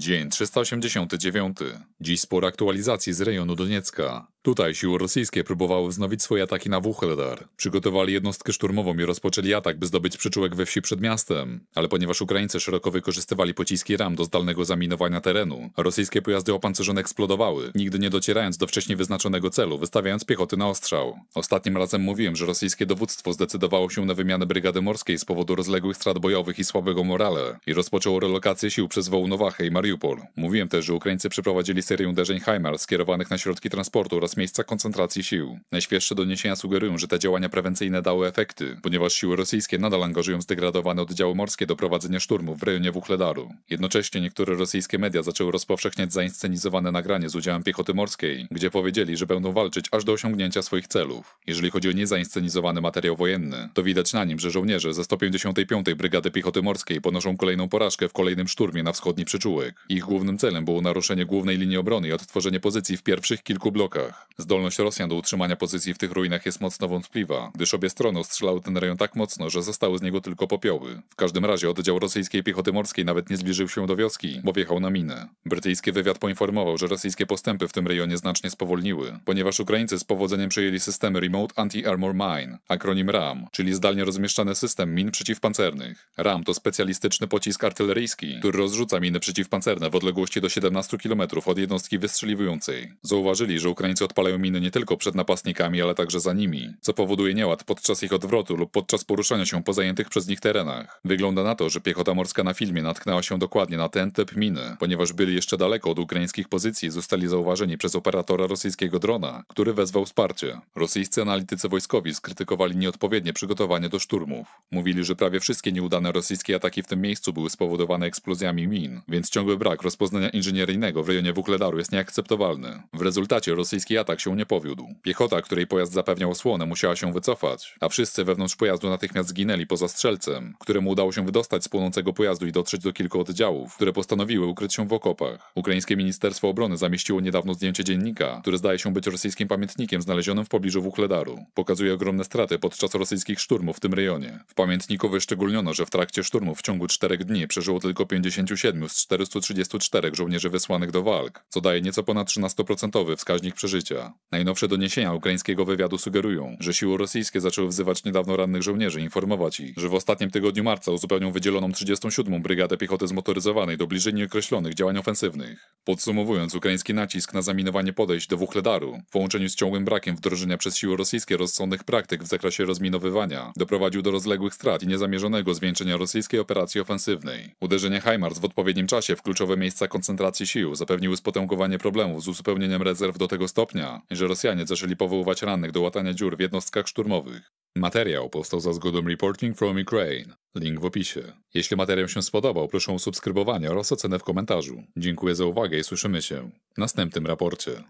Dzień 389. Dziś spora aktualizacji z rejonu Doniecka. Tutaj siły rosyjskie próbowały wznowić swoje ataki na Wuchledar. Przygotowali jednostkę szturmową i rozpoczęli atak, by zdobyć przyczółek we wsi przed miastem. Ale ponieważ Ukraińcy szeroko wykorzystywali pociski RAM do zdalnego zaminowania terenu, rosyjskie pojazdy opancerzone eksplodowały, nigdy nie docierając do wcześniej wyznaczonego celu, wystawiając piechoty na ostrzał. Ostatnim razem mówiłem, że rosyjskie dowództwo zdecydowało się na wymianę brygady morskiej z powodu rozległych strat bojowych i słabego morale i rozpoczęło relokację sił przez Wołnowachę i Mariupol. Mówiłem też, że Ukraińcy przeprowadzili serię uderzeń Heimar skierowanych na środki transportu oraz oraz miejsca koncentracji sił. Najświeższe doniesienia sugerują, że te działania prewencyjne dały efekty, ponieważ siły rosyjskie nadal angażują zdegradowane oddziały morskie do prowadzenia szturmów w rejonie Wuchledaru. Jednocześnie niektóre rosyjskie media zaczęły rozpowszechniać zainscenizowane nagranie z udziałem piechoty morskiej, gdzie powiedzieli, że będą walczyć aż do osiągnięcia swoich celów. Jeżeli chodzi o niezainscenizowany materiał wojenny, to widać na nim, że żołnierze ze 155. Brygady Piechoty Morskiej ponoszą kolejną porażkę w kolejnym szturmie na wschodni przyczółek. Ich głównym celem było naruszenie głównej linii obrony i odtworzenie pozycji w pierwszych kilku blokach. Zdolność Rosjan do utrzymania pozycji w tych ruinach jest mocno wątpliwa, gdyż obie strony ostrzelały ten rejon tak mocno, że zostały z niego tylko popioły. W każdym razie oddział rosyjskiej piechoty morskiej nawet nie zbliżył się do wioski, bo wjechał na minę. Brytyjski wywiad poinformował, że rosyjskie postępy w tym rejonie znacznie spowolniły, ponieważ Ukraińcy z powodzeniem przejęli systemy Remote Anti-Armor Mine, akronim RAM, czyli zdalnie rozmieszczany system min przeciwpancernych. RAM to specjalistyczny pocisk artyleryjski, który rozrzuca miny przeciwpancerne w odległości do 17 km od jednostki wystrzeliwującej. Zauważyli, że Ukraińcy odpalają miny nie tylko przed napastnikami, ale także za nimi, co powoduje nieład podczas ich odwrotu lub podczas poruszania się po zajętych przez nich terenach. Wygląda na to, że piechota morska na filmie natknęła się dokładnie na ten typ miny, ponieważ byli jeszcze daleko od ukraińskich pozycji i zostali zauważeni przez operatora rosyjskiego drona, który wezwał wsparcie. Rosyjscy analitycy wojskowi skrytykowali nieodpowiednie przygotowanie do szturmów. Mówili, że prawie wszystkie nieudane rosyjskie ataki w tym miejscu były spowodowane eksplozjami min, więc ciągły brak rozpoznania inżynieryjnego w rejonie Wuchledaru jest nieakceptowalny. W rezultacie rosyjski atak się nie powiódł. Piechota, której pojazd zapewniał osłonę, musiała się wycofać, a wszyscy wewnątrz pojazdu natychmiast zginęli poza strzelcem, któremu udało się wydostać z płonącego pojazdu i dotrzeć do kilku oddziałów, które postanowiły ukryć się w okopach. Ukraińskie Ministerstwo Obrony zamieściło niedawno zdjęcie dziennika, które zdaje się być rosyjskim pamiętnikiem znalezionym w pobliżu Wuchledaru. Pokazuje ogromne straty podczas rosyjskich szturmów w tym rejonie. W pamiętniku wyszczególniono, że w trakcie szturmów w ciągu czterech dni przeżyło tylko 57 z 434 żołnierzy wysłanych do walk, co daje nieco ponad 13% wskaźnik przeżycia wsparcia. Najnowsze doniesienia ukraińskiego wywiadu sugerują, że siły rosyjskie zaczęły wzywać niedawno rannych żołnierzy, informować ich, że w ostatnim tygodniu marca uzupełnią wydzieloną 37. Brygadę Piechoty Zmotoryzowanej do bliżej nieokreślonych działań ofensywnych. Podsumowując, ukraiński nacisk na zaminowanie podejść do Wuchledaru w połączeniu z ciągłym brakiem wdrożenia przez siły rosyjskie rozsądnych praktyk w zakresie rozminowywania doprowadził do rozległych strat i niezamierzonego zwieńczenia rosyjskiej operacji ofensywnej. Uderzenie HIMARS w odpowiednim czasie w kluczowe miejsca koncentracji sił zapewniły spotęgowanie problemów z uzupełnieniem rezerw do tego stopnia, że Rosjanie zaczęli powoływać rannych do łatania dziur w jednostkach szturmowych. Materiał powstał za zgodą Reporting from Ukraine. Link w opisie. Jeśli materiał się spodobał, proszę o subskrybowanie oraz ocenę w komentarzu. Dziękuję za uwagę i słyszymy się w następnym raporcie.